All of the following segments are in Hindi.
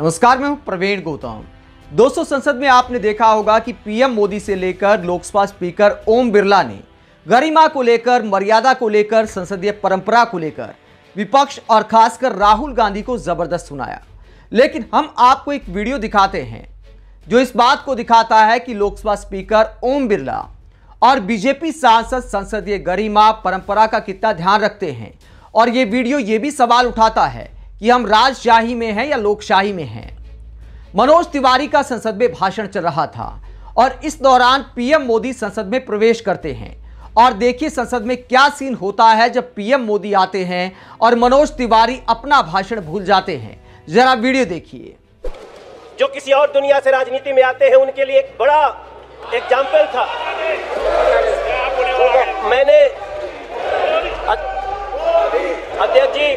नमस्कार मैं हूं प्रवीण गौतम दोस्तों संसद में आपने देखा होगा कि पीएम मोदी से लेकर लोकसभा स्पीकर ओम बिरला ने गरिमा को लेकर मर्यादा को लेकर संसदीय परंपरा को लेकर विपक्ष और खासकर राहुल गांधी को जबरदस्त सुनाया लेकिन हम आपको एक वीडियो दिखाते हैं जो इस बात को दिखाता है कि लोकसभा स्पीकर ओम बिरला और बीजेपी सांसद संसदीय गरिमा परंपरा का कितना ध्यान रखते हैं और ये वीडियो ये भी सवाल उठाता है कि हम राजशाही में हैं या लोकशाही में हैं मनोज तिवारी का संसद में भाषण चल रहा था और इस दौरान पीएम मोदी संसद में प्रवेश करते हैं और देखिए संसद में क्या सीन होता है जब पीएम मोदी आते हैं और मनोज तिवारी अपना भाषण भूल जाते हैं जरा वीडियो देखिए जो किसी और दुनिया से राजनीति में आते हैं उनके लिए एक बड़ा एग्जाम्पल था मैंने अध्यक्ष जी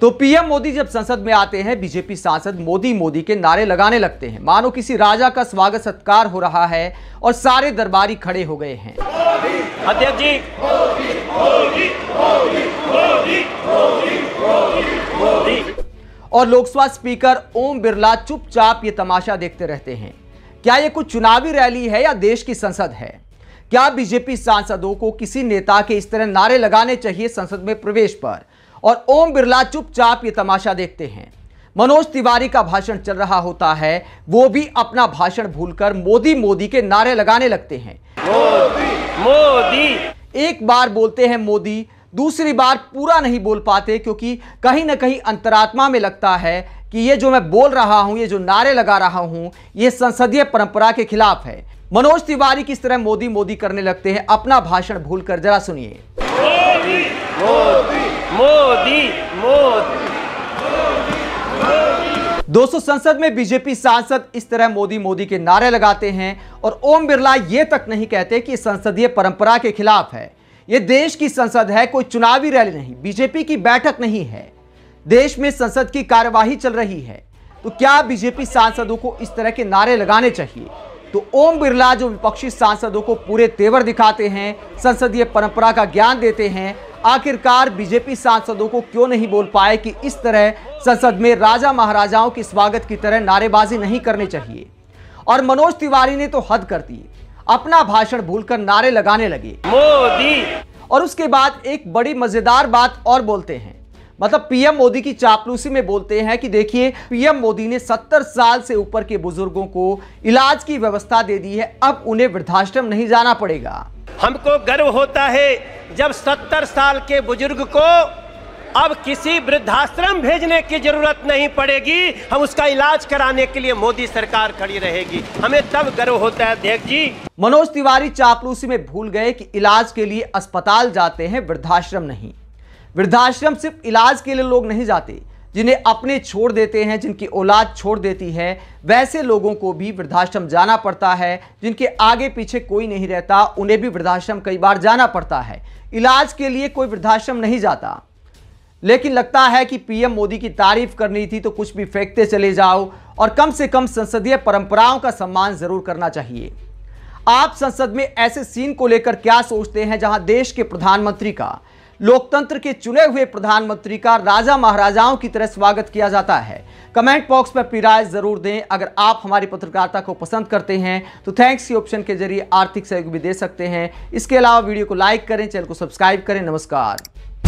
तो पीएम मोदी जब संसद में आते हैं बीजेपी सांसद मोदी मोदी के नारे लगाने लगते हैं मानो किसी राजा का स्वागत सत्कार हो रहा है और सारे दरबारी खड़े हो गए हैं अध्यक्ष जी मोदी, मोदी, मोदी, और लोकसभा स्पीकर ओम बिरला चुपचाप ये तमाशा देखते रहते हैं क्या ये कुछ चुनावी रैली है या देश की संसद है क्या बीजेपी सांसदों को किसी नेता के इस तरह नारे लगाने चाहिए संसद में प्रवेश पर और ओम बिरला चुपचाप ये तमाशा देखते हैं मनोज तिवारी का भाषण चल रहा होता है वो भी अपना भाषण भूलकर मोदी मोदी के नारे लगाने लगते हैं मोदी मोदी एक बार बोलते हैं मोदी दूसरी बार पूरा नहीं बोल पाते क्योंकि कहीं ना कहीं अंतरात्मा में लगता है कि ये जो मैं बोल रहा हूं ये जो नारे लगा रहा हूँ ये संसदीय परंपरा के खिलाफ है मनोज तिवारी किस तरह मोदी मोदी करने लगते हैं अपना भाषण भूलकर जरा सुनिए मोदी मोदी दोस्तों संसद में बीजेपी सांसद इस तरह मोदी मोदी के नारे लगाते हैं और ओम बिरला ये तक नहीं कहते कि संसदीय परंपरा के खिलाफ है ये देश की संसद है कोई चुनावी रैली नहीं बीजेपी की बैठक नहीं है देश में संसद की कार्यवाही चल रही है तो क्या बीजेपी सांसदों को इस तरह के नारे लगाने चाहिए तो ओम बिरला जो विपक्षी सांसदों को पूरे तेवर दिखाते हैं संसदीय परंपरा का ज्ञान देते हैं आखिरकार बीजेपी सांसदों को क्यों नहीं बोल पाए कि इस तरह संसद में राजा महाराजाओं के स्वागत की तरह नारेबाजी नहीं करनी चाहिए और मनोज तिवारी ने तो हद कर दी अपना भाषण भूलकर नारे लगाने लगे मोदी और उसके बाद एक बड़ी मजेदार बात और बोलते हैं मतलब पीएम मोदी की चापलूसी में बोलते हैं कि देखिए पीएम मोदी ने 70 साल से ऊपर के बुजुर्गों को इलाज की व्यवस्था दे दी है अब उन्हें वृद्धाश्रम नहीं जाना पड़ेगा हमको गर्व होता है जब सत्तर साल के बुजुर्ग को अब किसी वृद्धाश्रम भेजने की जरूरत नहीं पड़ेगी हम उसका इलाज कराने के लिए मोदी सरकार खड़ी रहेगी हमें तब गर्व होता है देख जी मनोज तिवारी चापलूसी में भूल गए कि इलाज के लिए अस्पताल जाते हैं वृद्धाश्रम नहीं वृद्धाश्रम सिर्फ इलाज के लिए लोग नहीं जाते जिन्हें अपने छोड़ देते हैं जिनकी औलाद छोड़ देती है वैसे लोगों को भी वृद्धाश्रम जाना पड़ता है जिनके आगे पीछे कोई नहीं रहता उन्हें भी वृद्धाश्रम कई बार जाना पड़ता है इलाज के लिए कोई वृद्धाश्रम नहीं जाता लेकिन लगता है कि पीएम मोदी की तारीफ करनी थी तो कुछ भी फेंकते चले जाओ और कम से कम संसदीय परंपराओं का सम्मान जरूर करना चाहिए आप संसद में ऐसे सीन को लेकर क्या सोचते हैं जहां देश के प्रधानमंत्री का लोकतंत्र के चुने हुए प्रधानमंत्री का राजा महाराजाओं की तरह स्वागत किया जाता है कमेंट बॉक्स में अपनी राय जरूर दें अगर आप हमारी पत्रकारिता को पसंद करते हैं तो थैंक्स के ऑप्शन के जरिए आर्थिक सहयोग भी दे सकते हैं इसके अलावा वीडियो को लाइक करें चैनल को सब्सक्राइब करें नमस्कार